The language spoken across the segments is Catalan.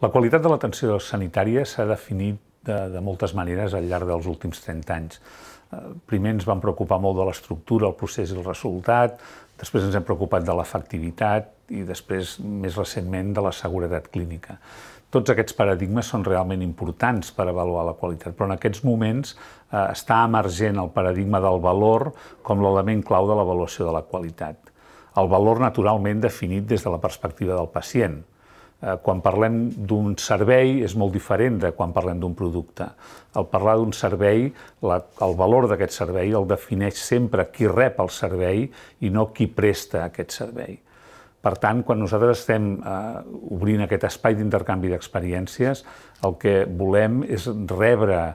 La qualitat de l'atenció sanitària s'ha definit de, de moltes maneres al llarg dels últims 30 anys. Eh, primer ens vam preocupar molt de l'estructura, el procés i el resultat, després ens hem preocupat de l'efectivitat i després, més recentment, de la seguretat clínica. Tots aquests paradigmes són realment importants per avaluar la qualitat, però en aquests moments eh, està emergent el paradigma del valor com l'element clau de l'avaluació de la qualitat. El valor naturalment definit des de la perspectiva del pacient, Eh, quan parlem d'un servei és molt diferent de quan parlem d'un producte. Al parlar d'un servei, la, el valor d'aquest servei el defineix sempre qui rep el servei i no qui presta aquest servei. Per tant, quan nosaltres estem eh, obrint aquest espai d'intercanvi d'experiències, el que volem és rebre eh,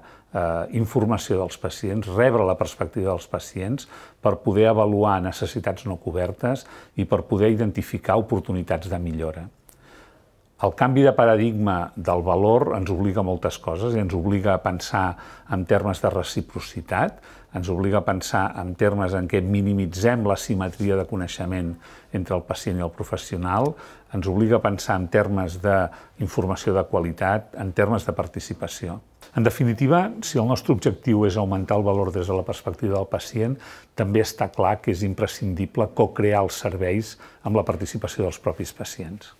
informació dels pacients, rebre la perspectiva dels pacients per poder avaluar necessitats no cobertes i per poder identificar oportunitats de millora el canvi de paradigma del valor ens obliga a moltes coses i ens obliga a pensar en termes de reciprocitat, ens obliga a pensar en termes en què minimitzem la simetria de coneixement entre el pacient i el professional, ens obliga a pensar en termes d'informació de qualitat, en termes de participació. En definitiva, si el nostre objectiu és augmentar el valor des de la perspectiva del pacient, també està clar que és imprescindible co-crear els serveis amb la participació dels propis pacients.